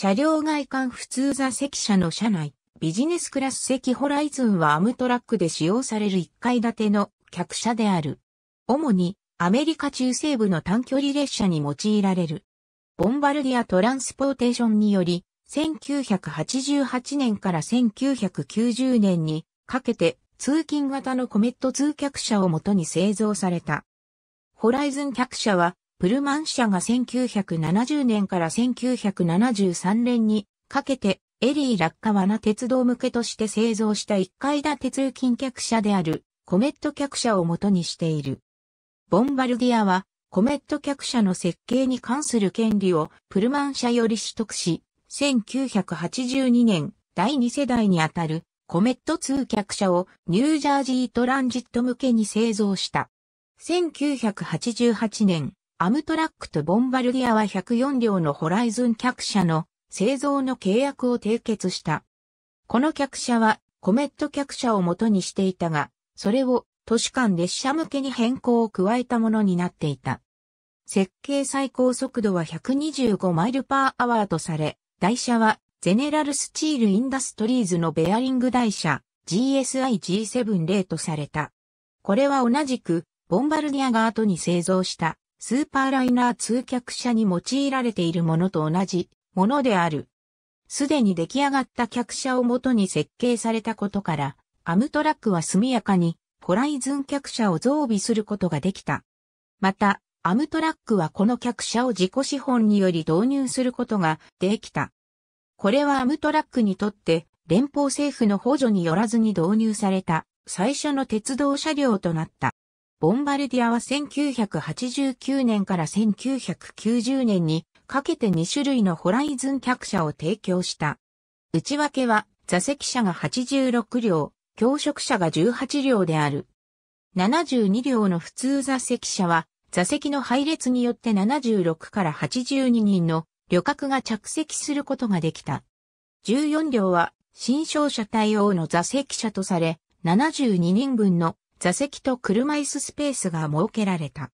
車両外観普通座席車の車内、ビジネスクラス席ホライズンはアムトラックで使用される1階建ての客車である。主にアメリカ中西部の短距離列車に用いられる。ボンバルディアトランスポーテーションにより、1988年から1990年にかけて通勤型のコメット通客車をもとに製造された。ホライズン客車はプルマン社が1970年から1973年にかけてエリー落下罠鉄道向けとして製造した一階建て通勤客車であるコメット客車を元にしている。ボンバルディアはコメット客車の設計に関する権利をプルマン社より取得し、1982年第2世代にあたるコメット通客車をニュージャージートランジット向けに製造した。1988年、アムトラックとボンバルディアは104両のホライズン客車の製造の契約を締結した。この客車はコメット客車を元にしていたが、それを都市間列車向けに変更を加えたものになっていた。設計最高速度は125マイルパーアワーとされ、台車はゼネラルスチールインダストリーズのベアリング台車 GSI-G70 とされた。これは同じくボンバルディアが後に製造したスーパーライナー通客車に用いられているものと同じものである。すでに出来上がった客車を元に設計されたことから、アムトラックは速やかにホライズン客車を増備することができた。また、アムトラックはこの客車を自己資本により導入することができた。これはアムトラックにとって連邦政府の補助によらずに導入された最初の鉄道車両となった。ボンバルディアは1989年から1990年にかけて2種類のホライズン客車を提供した。内訳は座席車が86両、教職車が18両である。72両の普通座席車は座席の配列によって76から82人の旅客が着席することができた。14両は新商車対応の座席車とされ、72人分の座席と車椅子スペースが設けられた。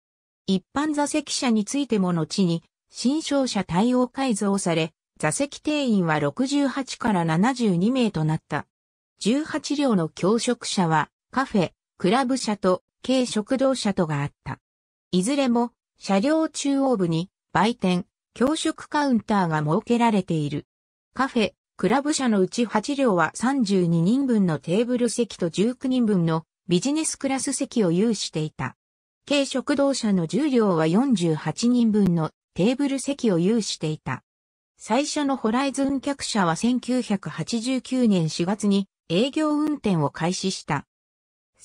一般座席車についても後に、新商車対応改造され、座席定員は68から72名となった。18両の教職車は、カフェ、クラブ車と、軽食堂車とがあった。いずれも、車両中央部に、売店、教職カウンターが設けられている。カフェ、クラブ車のうち8両は32人分のテーブル席と19人分のビジネスクラス席を有していた。軽食堂車の重量は48人分のテーブル席を有していた。最初のホライズン客車は1989年4月に営業運転を開始した。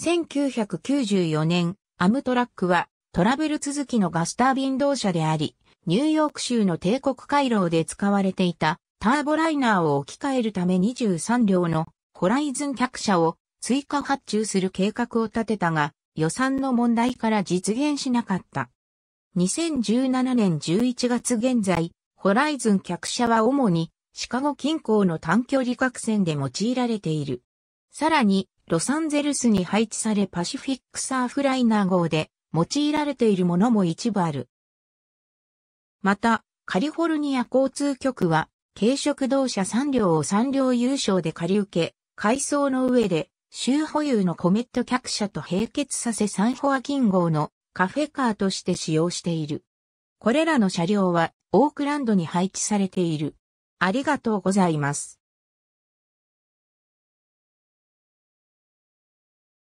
1994年、アムトラックはトラブル続きのガスタービン動車であり、ニューヨーク州の帝国回廊で使われていたターボライナーを置き換えるため23両のホライズン客車を追加発注する計画を立てたが、予算の問題から実現しなかった。2017年11月現在、ホライズン客車は主にシカゴ近郊の短距離各線で用いられている。さらに、ロサンゼルスに配置されパシフィックサーフライナー号で用いられているものも一部ある。また、カリフォルニア交通局は、軽食同社3両を3両優勝で借り受け、改装の上で州保有のコメット客車と並結させサンホア金号のカフェカーとして使用している。これらの車両はオークランドに配置されている。ありがとうございます。